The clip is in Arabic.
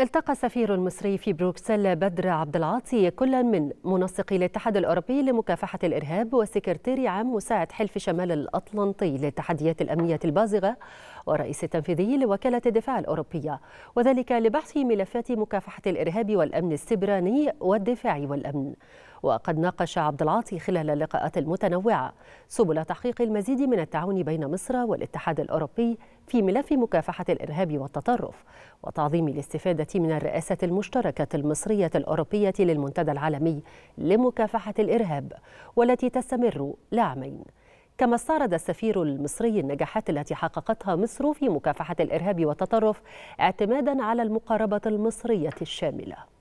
التقى السفير المصري في بروكسل بدر عبد العاطي كلا من منسقي الاتحاد الاوروبي لمكافحه الارهاب وسكرتير عام مساعد حلف شمال الاطلنطي للتحديات الامنيه البازغه ورئيس التنفيذي لوكاله الدفاع الاوروبيه وذلك لبحث ملفات مكافحه الارهاب والامن السبراني والدفاع والامن وقد ناقش عبد العاطي خلال اللقاءات المتنوعة سبل تحقيق المزيد من التعاون بين مصر والاتحاد الأوروبي في ملف مكافحة الإرهاب والتطرف وتعظيم الاستفادة من الرئاسة المشتركة المصرية الأوروبية للمنتدى العالمي لمكافحة الإرهاب والتي تستمر لعامين كما استعرض السفير المصري النجاحات التي حققتها مصر في مكافحة الإرهاب والتطرف اعتمادا على المقاربة المصرية الشاملة